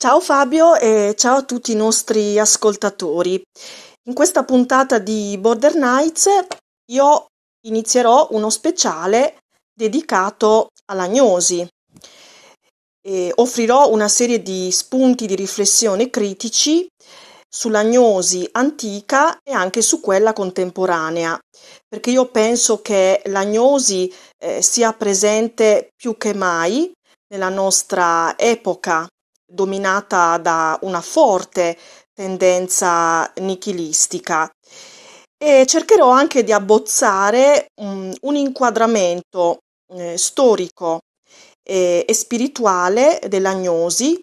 Ciao Fabio e ciao a tutti i nostri ascoltatori. In questa puntata di Border Nights io inizierò uno speciale dedicato all'agnosi. E offrirò una serie di spunti di riflessione critici sull'agnosi antica e anche su quella contemporanea, perché io penso che l'agnosi eh, sia presente più che mai nella nostra epoca dominata da una forte tendenza nichilistica. E cercherò anche di abbozzare un, mm, un inquadramento eh, storico e, e spirituale dell'agnosi,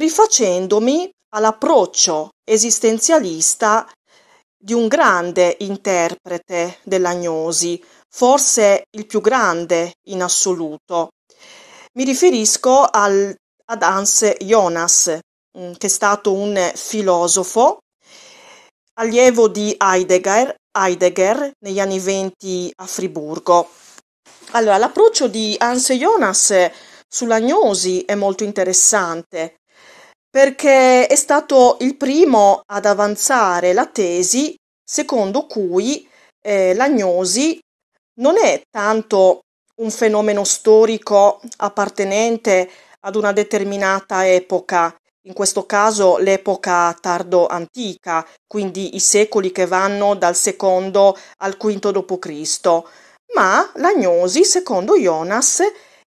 rifacendomi all'approccio esistenzialista di un grande interprete dell'agnosi, forse il più grande in assoluto. Mi riferisco al ad Hans Jonas, mm, che è stato un filosofo, allievo di Heidegger, Heidegger negli anni venti a Friburgo. Allora, l'approccio di Hans Jonas sulla gnosi è molto interessante perché è stato il primo ad avanzare la tesi secondo cui eh, gnosi non è tanto un fenomeno storico appartenente ad una determinata epoca, in questo caso l'epoca tardo-antica, quindi i secoli che vanno dal secondo al quinto d.C. Ma l'agnosi, secondo Jonas,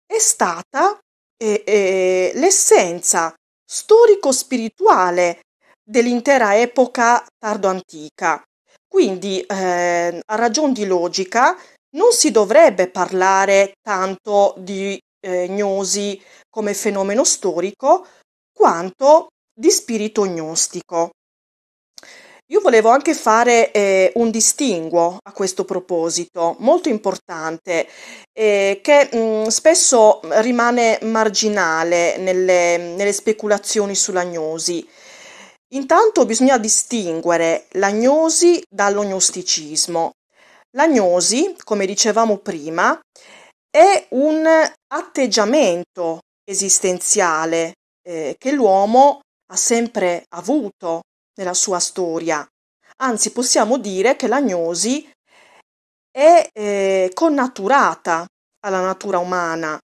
è stata eh, eh, l'essenza storico-spirituale dell'intera epoca tardo-antica. Quindi, eh, a ragion di logica, non si dovrebbe parlare tanto di eh, gnosi come fenomeno storico quanto di spirito gnostico. Io volevo anche fare eh, un distinguo a questo proposito, molto importante, eh, che mh, mm, spesso rimane marginale nelle, nelle speculazioni gnosi. Intanto bisogna distinguere la l'agnosi dall'ognosticismo. gnosi, come dicevamo prima, è un atteggiamento esistenziale eh, che l'uomo ha sempre avuto nella sua storia. Anzi, possiamo dire che l'agnosi è eh, connaturata alla natura umana.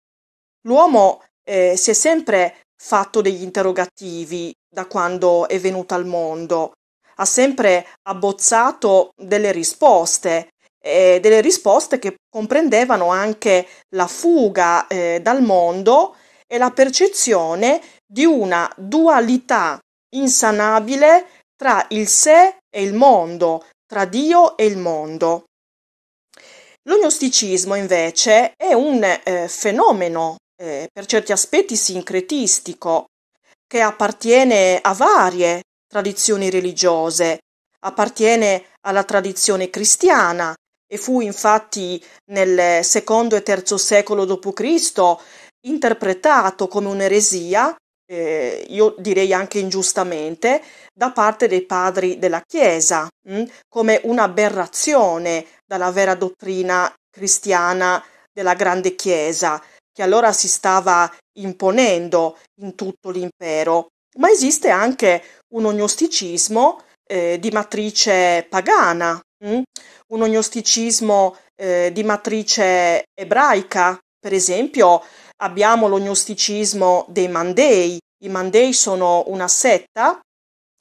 L'uomo eh, si è sempre fatto degli interrogativi da quando è venuto al mondo, ha sempre abbozzato delle risposte eh, delle risposte che comprendevano anche la fuga eh, dal mondo e la percezione di una dualità insanabile tra il sé e il mondo, tra Dio e il mondo. L'ognosticismo invece è un eh, fenomeno eh, per certi aspetti sincretistico che appartiene a varie tradizioni religiose, appartiene alla tradizione cristiana, e fu infatti nel secondo e terzo secolo d.C. interpretato come un'eresia, eh, io direi anche ingiustamente, da parte dei padri della Chiesa, mh? Hm, come un'aberrazione dalla vera dottrina cristiana della grande Chiesa, che allora si stava imponendo in tutto l'impero. Ma esiste anche un ognosticismo eh, di matrice pagana, Mh? Mm? Un ognosticismo eh, di matrice ebraica, per esempio abbiamo l'ognosticismo dei Mandei. I Mandei sono una setta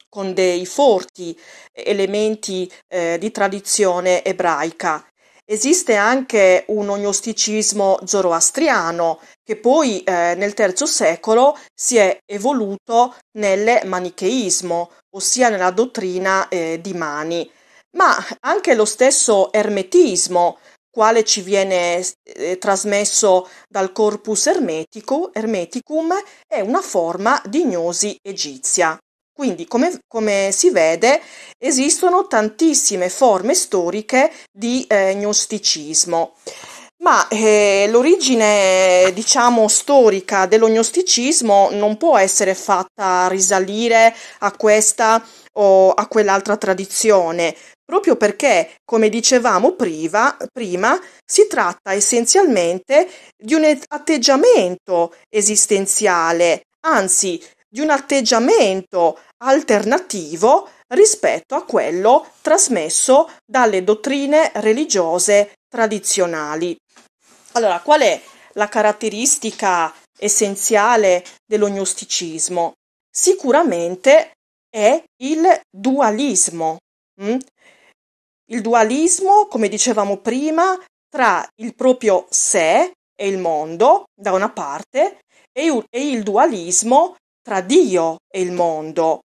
con dei forti elementi eh, di tradizione ebraica. Esiste anche un ognosticismo zoroastriano che poi eh, nel III secolo si è evoluto nel manicheismo, ossia nella dottrina eh, di Mani ma anche lo stesso ermetismo, quale ci viene eh, trasmesso dal corpus ermetico, ermeticum, è una forma di gnosi egizia. Quindi, come, come si vede, esistono tantissime forme storiche di eh, gnosticismo. Ma eh, l'origine, diciamo, storica dello gnosticismo non può essere fatta risalire a questa o a quell'altra tradizione, proprio perché, come dicevamo priva, prima, si tratta essenzialmente di un atteggiamento esistenziale, anzi di un atteggiamento alternativo rispetto a quello trasmesso dalle dottrine religiose tradizionali. Allora, qual è la caratteristica essenziale dell'ognosticismo? Sicuramente è il dualismo, hm? il dualismo, come dicevamo prima, tra il proprio sé e il mondo, da una parte, e, il dualismo tra Dio e il mondo.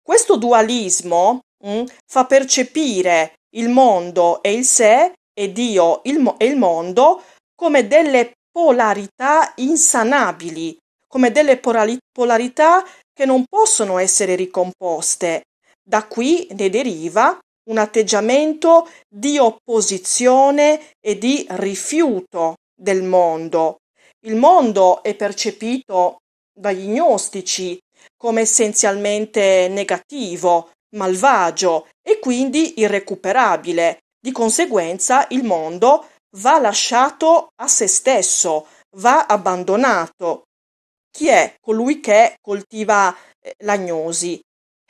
Questo dualismo mh, mm, fa percepire il mondo e il sé e Dio il mo- e il mondo come delle polarità insanabili, come delle polari- polarità che non possono essere ricomposte. Da qui ne deriva un atteggiamento di opposizione e di rifiuto del mondo. Il mondo è percepito dagli gnostici come essenzialmente negativo, malvagio e quindi irrecuperabile. Di conseguenza il mondo va lasciato a se stesso, va abbandonato. Chi è colui che coltiva eh, l'agnosi?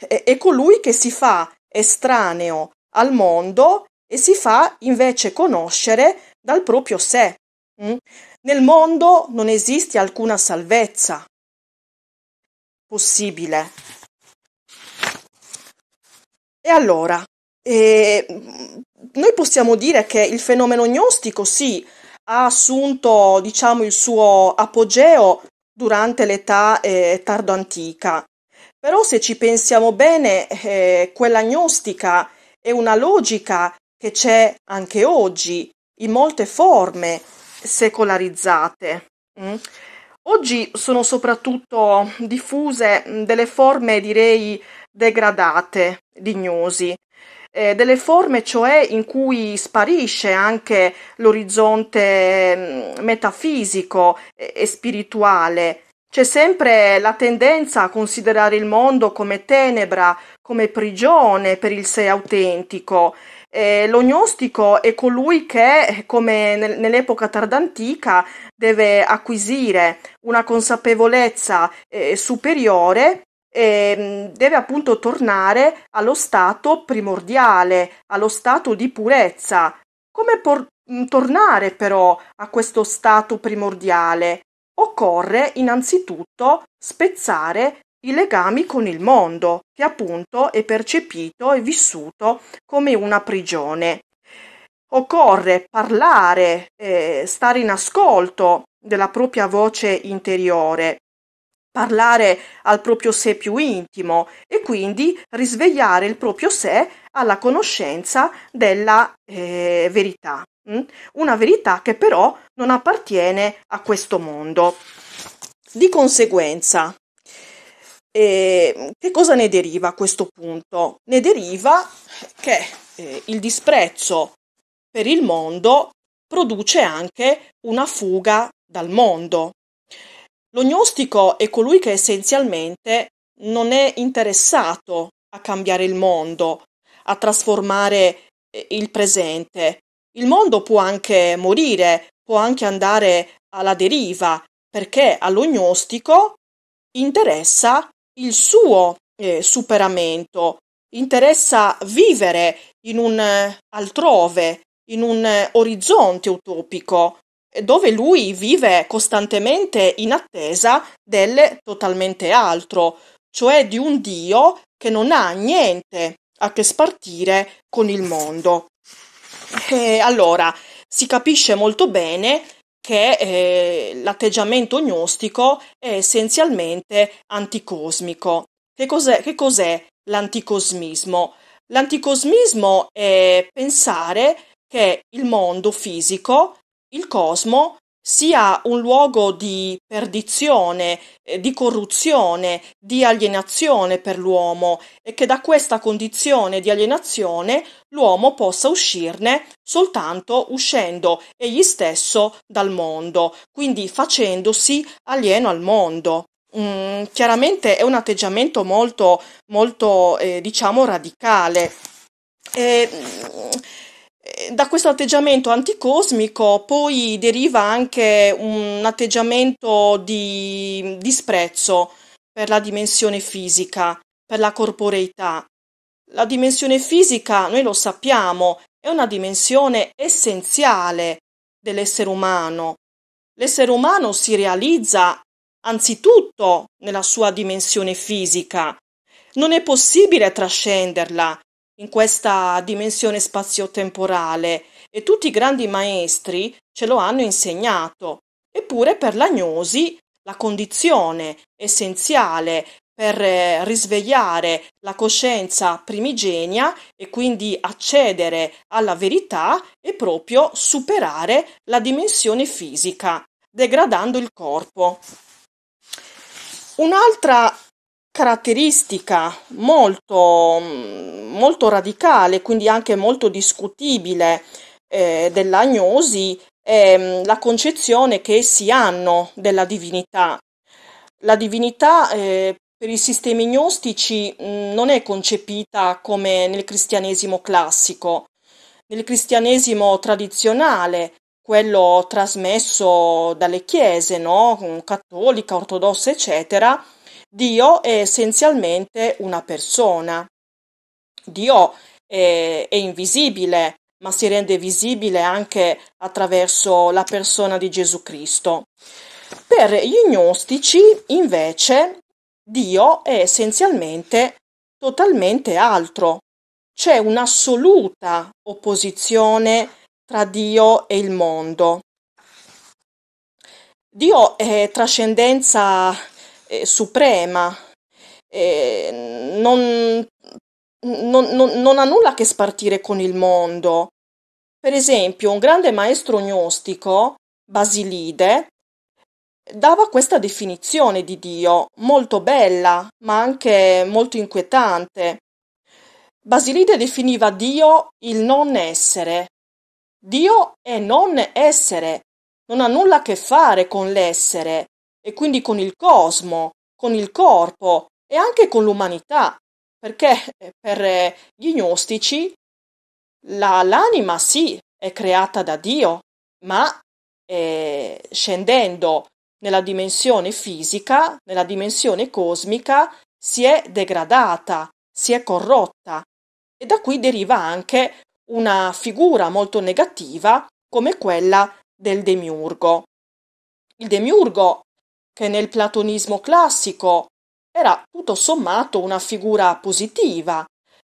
È colui che si fa estraneo al mondo e si fa invece conoscere dal proprio sé. Mm? Nel mondo non esiste alcuna salvezza possibile. E allora, eh, noi possiamo dire che il fenomeno gnostico sì, ha assunto diciamo, il suo apogeo durante l'età eh, tardo antica però se ci pensiamo bene, eh, quella gnostica è una logica che c'è anche oggi in molte forme secolarizzate. Mm? Oggi sono soprattutto diffuse delle forme, direi, degradate di gnosi, eh, delle forme cioè in cui sparisce anche l'orizzonte mm, metafisico e, e spirituale c'è sempre la tendenza a considerare il mondo come tenebra, come prigione per il sé autentico. Eh, lo gnostico è colui che, come nel, nell'epoca tardantica, deve acquisire una consapevolezza eh, superiore e mm, deve appunto tornare allo stato primordiale, allo stato di purezza. Come por- mm, tornare però a questo stato primordiale? occorre innanzitutto spezzare i legami con il mondo, che appunto è percepito e vissuto come una prigione. Occorre parlare, eh, stare in ascolto della propria voce interiore, parlare al proprio sé più intimo e quindi risvegliare il proprio sé alla conoscenza della eh, verità. Mm? Una verità che però non appartiene a questo mondo. Di conseguenza, eh, che cosa ne deriva a questo punto? Ne deriva che eh, il disprezzo per il mondo produce anche una fuga dal mondo. L'ognostico è colui che essenzialmente non è interessato a cambiare il mondo, a trasformare eh, il presente. Il mondo può anche morire, può anche andare alla deriva perché all'ognostico interessa il suo eh, superamento, interessa vivere in un eh, altrove, in un eh, orizzonte utopico dove lui vive costantemente in attesa del totalmente altro, cioè di un Dio che non ha niente a che spartire con il mondo. E allora, si capisce molto bene che eh, l'atteggiamento gnostico è essenzialmente anticosmico. Che cos'è, che cos'è l'anticosmismo? L'anticosmismo è pensare che il mondo fisico, il cosmo, sia un luogo di perdizione, eh, di corruzione, di alienazione per l'uomo e che da questa condizione di alienazione l'uomo possa uscirne soltanto uscendo egli stesso dal mondo, quindi facendosi alieno al mondo. Mm, chiaramente è un atteggiamento molto, molto eh, diciamo, radicale. E, mm, eh, da questo atteggiamento anticosmico poi deriva anche un atteggiamento di disprezzo per la dimensione fisica, per la corporeità. La dimensione fisica, noi lo sappiamo, è una dimensione essenziale dell'essere umano. L'essere umano si realizza anzitutto nella sua dimensione fisica. Non è possibile trascenderla, in questa dimensione spazio-temporale e tutti i grandi maestri ce lo hanno insegnato. Eppure per l'agnosi la condizione essenziale per eh, risvegliare la coscienza primigenia e quindi accedere alla verità è proprio superare la dimensione fisica, degradando il corpo. Un'altra caratteristica molto, molto radicale, quindi anche molto discutibile eh, dell'agnosi, è mm, la concezione che essi hanno della divinità. La divinità eh, per i sistemi gnostici mh, mm, non è concepita come nel cristianesimo classico. Nel cristianesimo tradizionale, quello trasmesso dalle chiese, no? cattolica, ortodossa, eccetera, Dio è essenzialmente una persona. Dio è, è invisibile, ma si rende visibile anche attraverso la persona di Gesù Cristo. Per gli gnostici, invece, Dio è essenzialmente totalmente altro. C'è un'assoluta opposizione tra Dio e il mondo. Dio è trascendenza eh, suprema, eh, non, non, non, non ha nulla a che spartire con il mondo. Per esempio, un grande maestro gnostico, Basilide, dava questa definizione di Dio, molto bella, ma anche molto inquietante. Basilide definiva Dio il non essere. Dio è non essere, non ha nulla a che fare con l'essere e quindi con il cosmo, con il corpo e anche con l'umanità, perché eh, per eh, gli gnostici la, l'anima sì è creata da Dio, ma eh, scendendo nella dimensione fisica, nella dimensione cosmica, si è degradata, si è corrotta e da qui deriva anche una figura molto negativa come quella del demiurgo. Il demiurgo che nel platonismo classico era tutto sommato una figura positiva,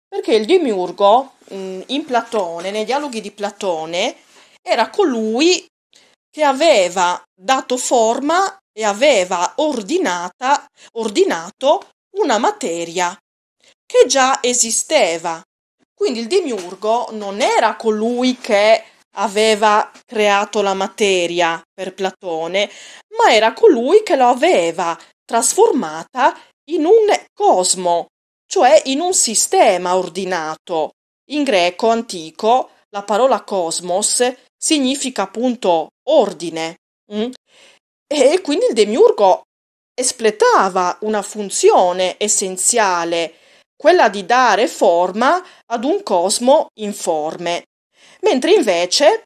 perché il demiurgo mm, in Platone, nei dialoghi di Platone, era colui che aveva dato forma e aveva ordinata, ordinato una materia che già esisteva. Quindi il demiurgo non era colui che aveva creato la materia per Platone, ma era colui che lo aveva trasformata in un cosmo, cioè in un sistema ordinato. In greco antico la parola cosmos significa appunto ordine. Mm? E quindi il demiurgo espletava una funzione essenziale, quella di dare forma ad un cosmo informe mentre invece,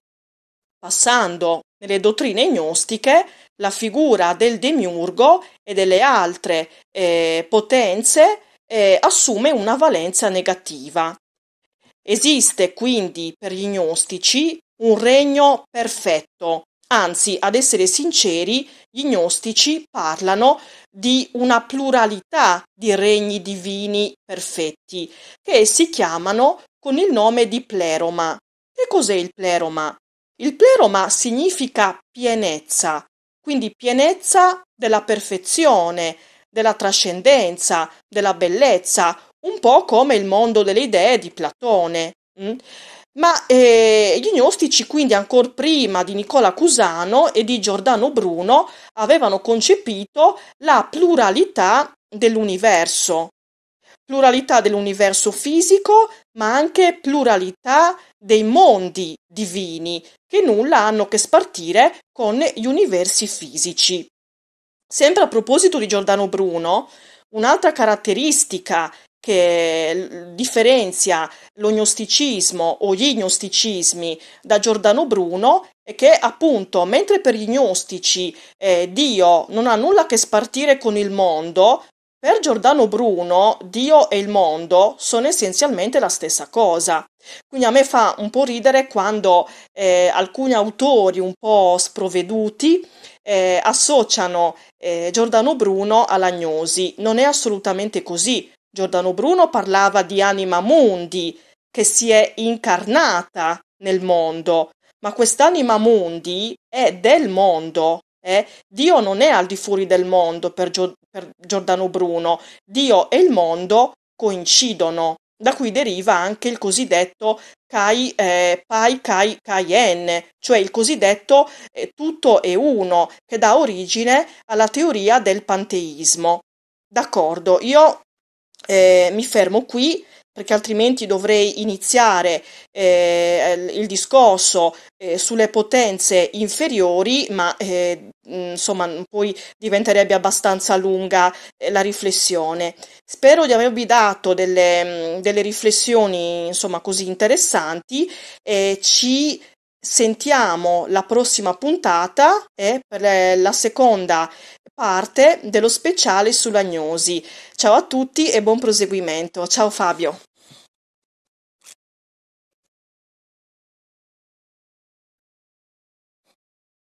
passando nelle dottrine gnostiche, la figura del demiurgo e delle altre eh, potenze eh, assume una valenza negativa. Esiste quindi per gli gnostici un regno perfetto, anzi, ad essere sinceri, gli gnostici parlano di una pluralità di regni divini perfetti, che si chiamano con il nome di pleroma, che cos'è il pleroma? Il pleroma significa pienezza, quindi pienezza della perfezione, della trascendenza, della bellezza, un po' come il mondo delle idee di Platone. Mm? Ma eh, gli gnostici, quindi ancora prima di Nicola Cusano e di Giordano Bruno, avevano concepito la pluralità dell'universo, pluralità dell'universo fisico, ma anche pluralità dei mondi divini, che nulla hanno a che spartire con gli universi fisici. Sempre a proposito di Giordano Bruno, un'altra caratteristica che differenzia l'ognosticismo o gli gnosticismi da Giordano Bruno è che appunto mentre per gli gnostici eh, Dio non ha nulla a che spartire con il mondo, per Giordano Bruno, Dio e il mondo sono essenzialmente la stessa cosa. Quindi a me fa un po' ridere quando eh, alcuni autori un po' sprovveduti eh, associano eh, Giordano Bruno all'agnosi. Non è assolutamente così. Giordano Bruno parlava di anima mundi che si è incarnata nel mondo, ma quest'anima mundi è del mondo, eh? Dio non è al di fuori del mondo per, Gio- per Giordano Bruno, Dio e il mondo coincidono, da cui deriva anche il cosiddetto Kai, eh, Pai Kai, Kai N, cioè il cosiddetto eh, tutto è uno, che dà origine alla teoria del panteismo. D'accordo, io eh, mi fermo qui perché altrimenti dovrei iniziare eh, il discorso eh, sulle potenze inferiori, ma eh, Mm, insomma, poi diventerebbe abbastanza lunga eh, la riflessione. Spero di avervi dato delle, mm, delle riflessioni, insomma, così interessanti e ci sentiamo la prossima puntata e eh, per eh, la seconda parte dello speciale sull'agnosi. Ciao a tutti e buon proseguimento. Ciao Fabio.